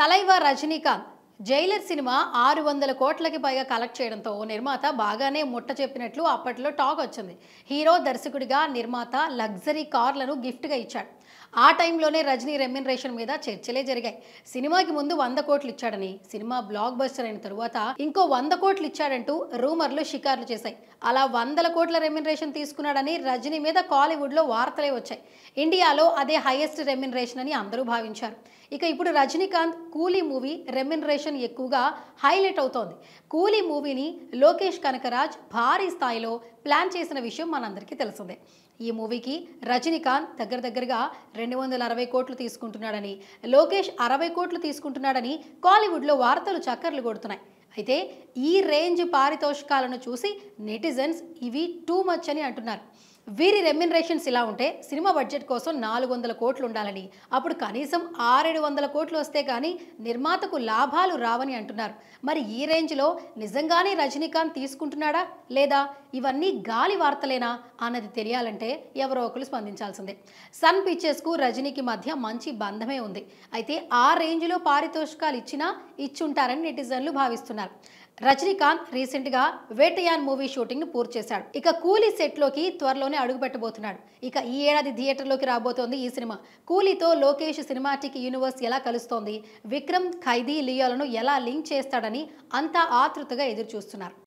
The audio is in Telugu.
தலைவர் ரஜினிகாந்த் జైలర్ సినిమా ఆరు వందల కోట్లకి పైగా కలెక్ట్ చేయడంతో ఓ నిర్మాత బాగానే ముట్ట చెప్పినట్లు అప్పట్లో టాక్ వచ్చింది హీరో దర్శకుడిగా నిర్మాత లగ్జరీ కార్లను గిఫ్ట్గా ఇచ్చాడు ఆ టైంలోనే రజనీ రెమ్యునరేషన్ మీద చర్చలే జరిగాయి సినిమాకి ముందు వంద కోట్లు ఇచ్చాడని సినిమా బ్లాక్ బస్టర్ అయిన తరువాత ఇంకో వంద కోట్లు ఇచ్చాడంటూ రూమర్లు షికార్లు చేశాయి అలా వందల కోట్ల రెమ్యునరేషన్ తీసుకున్నాడని రజనీ మీద కాలీవుడ్లో వార్తలే వచ్చాయి ఇండియాలో అదే హైయెస్ట్ రెమ్యునరేషన్ అని అందరూ భావించారు ఇక ఇప్పుడు Rajinikanth Coolie movie remuneration question ఎక్కువగా హైలైట్ అవుతోంది కూలీ మూవీని లోకేష్ కనకరాజ్ భారీ స్థాయిలో ప్లాన్ చేసిన విషయం మనందరికీ తెలిసిందే ఈ మూవీకి రజనీకాంత్ దగ్గర దగ్గరగా రెండు వందల అరవై కోట్లు తీసుకుంటున్నాడని లోకేష్ అరవై కోట్లు తీసుకుంటున్నాడని కాలీవుడ్లో వార్తలు చక్కర్లు కొడుతున్నాయి అయితే ఈ రేంజ్ పారితోషికాలను చూసి నెటిజన్స్ ఇవి టూ మచ్ అని అంటున్నారు వీరి రెమ్యునరేషన్స్ ఇలా ఉంటే సినిమా బడ్జెట్ కోసం నాలుగు వందల కోట్లు ఉండాలని అప్పుడు కనీసం ఆరేడు వందల కోట్లు వస్తే కానీ నిర్మాతకు లాభాలు రావని అంటున్నారు మరి ఈ రేంజ్లో నిజంగానే రజనీకాంత్ తీసుకుంటున్నాడా లేదా ఇవన్నీ గాలి వార్తలేనా అన్నది తెలియాలంటే ఎవరో ఒకరు స్పందించాల్సిందే సన్ పిక్చర్స్కు రజనీకి మధ్య మంచి బంధమే ఉంది అయితే ఆ రేంజ్లో పారితోషికాలు ఇచ్చినా ఇచ్చుంటారని నెటిజన్లు భావిస్తున్నారు రజనీకాంత్ రీసెంట్ గా వేటయాన్ మూవీ షూటింగ్ ను పూర్తి చేశాడు ఇక కూలీ సెట్ లోకి త్వరలోనే అడుగు పెట్టబోతున్నాడు ఇక ఈ ఏడాది థియేటర్లోకి రాబోతోంది ఈ సినిమా కూలీతో లోకేష్ సినిమాటిక్ యూనివర్స్ ఎలా కలుస్తోంది విక్రమ్ ఖైదీ లియోలను ఎలా లింక్ చేస్తాడని అంతా ఆతృతగా ఎదురు చూస్తున్నారు